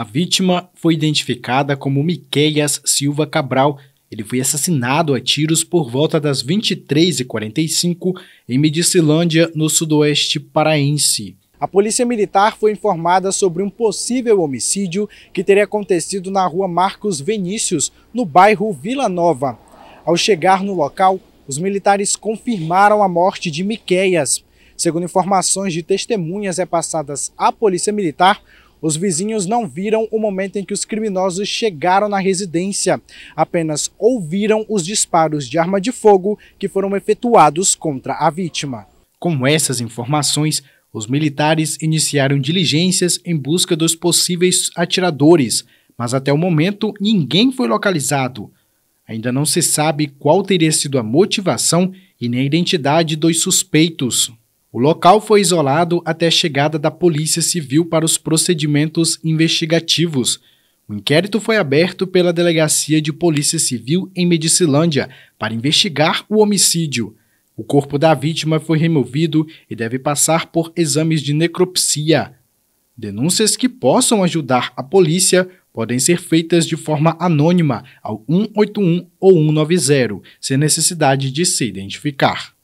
A vítima foi identificada como Miqueias Silva Cabral. Ele foi assassinado a tiros por volta das 23h45 em Medicilândia, no sudoeste paraense. A polícia militar foi informada sobre um possível homicídio que teria acontecido na rua Marcos Vinícius, no bairro Vila Nova. Ao chegar no local, os militares confirmaram a morte de Miqueias. Segundo informações de testemunhas repassadas é à polícia militar, os vizinhos não viram o momento em que os criminosos chegaram na residência, apenas ouviram os disparos de arma de fogo que foram efetuados contra a vítima. Com essas informações, os militares iniciaram diligências em busca dos possíveis atiradores, mas até o momento ninguém foi localizado. Ainda não se sabe qual teria sido a motivação e nem a identidade dos suspeitos. O local foi isolado até a chegada da Polícia Civil para os procedimentos investigativos. O inquérito foi aberto pela Delegacia de Polícia Civil em Medicilândia para investigar o homicídio. O corpo da vítima foi removido e deve passar por exames de necropsia. Denúncias que possam ajudar a polícia podem ser feitas de forma anônima ao 181 ou 190, sem necessidade de se identificar.